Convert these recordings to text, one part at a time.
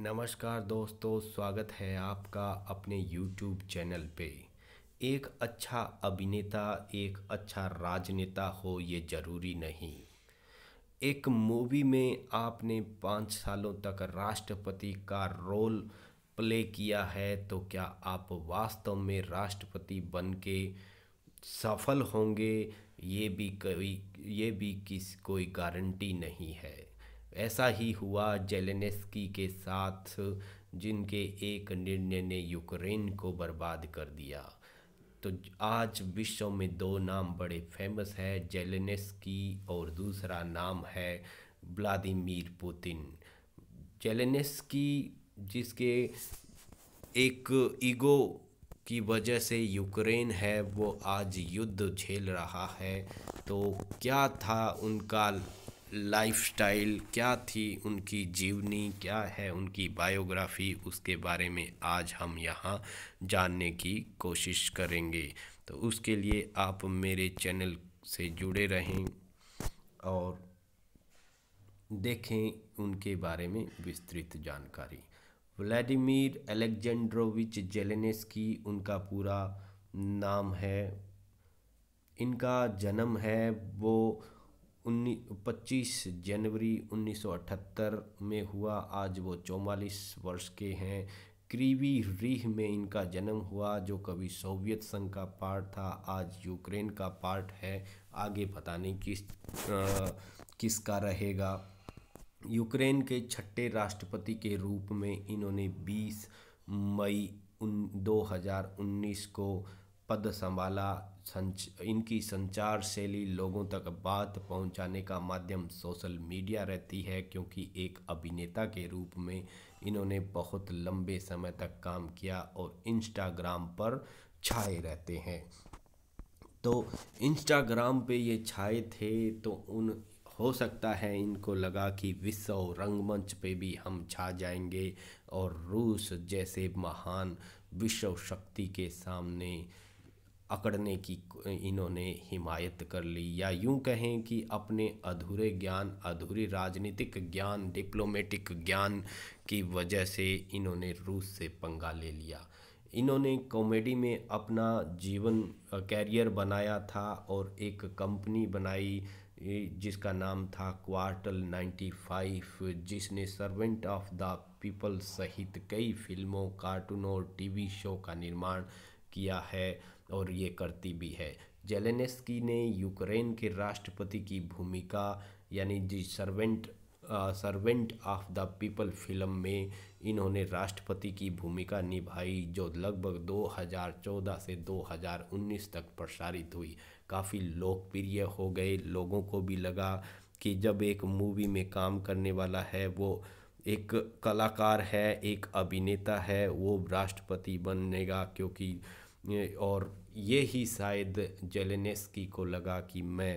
नमस्कार दोस्तों स्वागत है आपका अपने YouTube चैनल पे एक अच्छा अभिनेता एक अच्छा राजनेता हो ये ज़रूरी नहीं एक मूवी में आपने पाँच सालों तक राष्ट्रपति का रोल प्ले किया है तो क्या आप वास्तव में राष्ट्रपति बन के सफल होंगे ये भी कोई ये भी किस कोई गारंटी नहीं है ऐसा ही हुआ जेलेनेस्की के साथ जिनके एक निर्णय ने यूक्रेन को बर्बाद कर दिया तो आज विश्व में दो नाम बड़े फेमस है जेलेनेस्की और दूसरा नाम है व्लादिमीर पुतिन जेलेनेस्की जिसके एक ईगो की वजह से यूक्रेन है वो आज युद्ध झेल रहा है तो क्या था उनका लाइफस्टाइल क्या थी उनकी जीवनी क्या है उनकी बायोग्राफी उसके बारे में आज हम यहाँ जानने की कोशिश करेंगे तो उसके लिए आप मेरे चैनल से जुड़े रहें और देखें उनके बारे में विस्तृत जानकारी व्लादिमीर अलेक्जेंड्रोविच की उनका पूरा नाम है इनका जन्म है वो उन्नीस पच्चीस जनवरी 1978 में हुआ आज वो चौवालीस वर्ष के हैं क्रीवी रीह में इनका जन्म हुआ जो कभी सोवियत संघ का पार्ट था आज यूक्रेन का पार्ट है आगे पता नहीं किस आ, किसका रहेगा यूक्रेन के छठे राष्ट्रपति के रूप में इन्होंने 20 मई उन 2019 को पद संभाला संच इनकी संचार शैली लोगों तक बात पहुंचाने का माध्यम सोशल मीडिया रहती है क्योंकि एक अभिनेता के रूप में इन्होंने बहुत लंबे समय तक काम किया और इंस्टाग्राम पर छाए रहते हैं तो इंस्टाग्राम पे ये छाए थे तो उन हो सकता है इनको लगा कि विश्व रंगमंच पे भी हम छा जाएंगे और रूस जैसे महान विश्व शक्ति के सामने अकड़ने की इन्होंने हिमायत कर ली या यूं कहें कि अपने अधूरे ज्ञान अधूरी राजनीतिक ज्ञान डिप्लोमेटिक ज्ञान की वजह से इन्होंने रूस से पंगा ले लिया इन्होंने कॉमेडी में अपना जीवन कैरियर बनाया था और एक कंपनी बनाई जिसका नाम था क्वार्टल 95 जिसने सर्वेंट ऑफ द पीपल सहित कई फिल्मों कार्टूनों और टीवी शो का निर्माण किया है और ये करती भी है जेलेनेस्की ने यूक्रेन के राष्ट्रपति की भूमिका यानी जी servant servant of the people film में इन्होंने राष्ट्रपति की भूमिका निभाई जो लगभग 2014 से 2019 तक प्रसारित हुई काफ़ी लोकप्रिय हो गए लोगों को भी लगा कि जब एक मूवी में काम करने वाला है वो एक कलाकार है एक अभिनेता है वो राष्ट्रपति बनेगा क्योंकि और ये ही शायद जेलेनेस्की को लगा कि मैं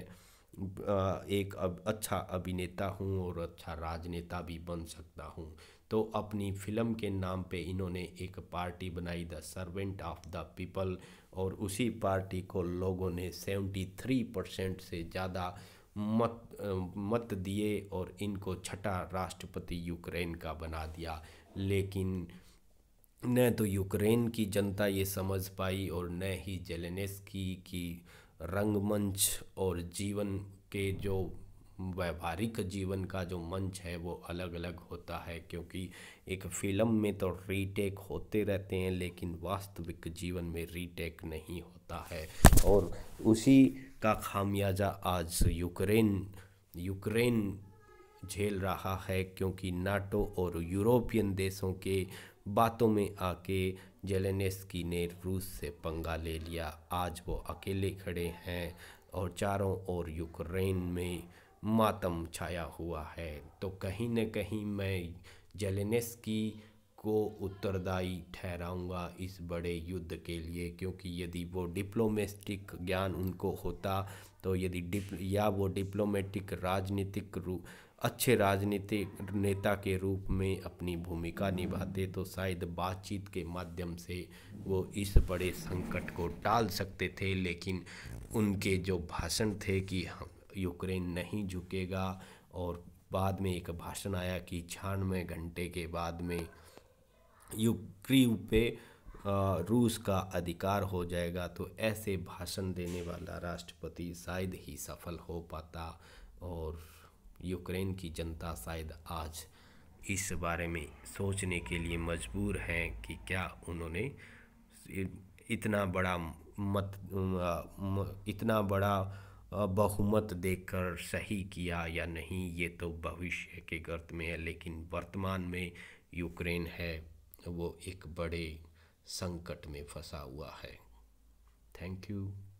एक अब अच्छा अभिनेता हूँ और अच्छा राजनेता भी बन सकता हूँ तो अपनी फिल्म के नाम पे इन्होंने एक पार्टी बनाई the servant of the people और उसी पार्टी को लोगों ने 73 परसेंट से ज़्यादा मत मत दिए और इनको छठा राष्ट्रपति यूक्रेन का बना दिया लेकिन न तो यूक्रेन की जनता ये समझ पाई और न ही जेलेनेस्की की रंगमंच और जीवन के जो व्यवहारिक जीवन का जो मंच है वो अलग अलग होता है क्योंकि एक फिल्म में तो रीटेक होते रहते हैं लेकिन वास्तविक जीवन में रीटेक नहीं होता है और उसी का खामियाजा आज यूक्रेन यूक्रेन झेल रहा है क्योंकि नाटो और यूरोपियन देशों के बातों में आके जेलेनेस्की ने रूस से पंगा ले लिया आज वो अकेले खड़े हैं और चारों ओर यूक्रेन में मातम छाया हुआ है तो कहीं न कहीं मैं जेलेनेस्की को उत्तरदायी ठहराऊंगा इस बड़े युद्ध के लिए क्योंकि यदि वो डिप्लोमेटिक ज्ञान उनको होता तो यदि डिप या वो डिप्लोमेटिक राजनीतिक अच्छे राजनीतिक नेता के रूप में अपनी भूमिका निभाते तो शायद बातचीत के माध्यम से वो इस बड़े संकट को टाल सकते थे लेकिन उनके जो भाषण थे कि हम हाँ, यूक्रेन नहीं झुकेगा और बाद में एक भाषण आया कि छियानवे घंटे के बाद में यूक्रेन पे रूस का अधिकार हो जाएगा तो ऐसे भाषण देने वाला राष्ट्रपति शायद ही सफल हो पाता और यूक्रेन की जनता शायद आज इस बारे में सोचने के लिए मजबूर हैं कि क्या उन्होंने इतना बड़ा मत इतना बड़ा बहुमत देकर सही किया या नहीं ये तो भविष्य के गर्त में है लेकिन वर्तमान में यूक्रेन है वो एक बड़े संकट में फंसा हुआ है थैंक यू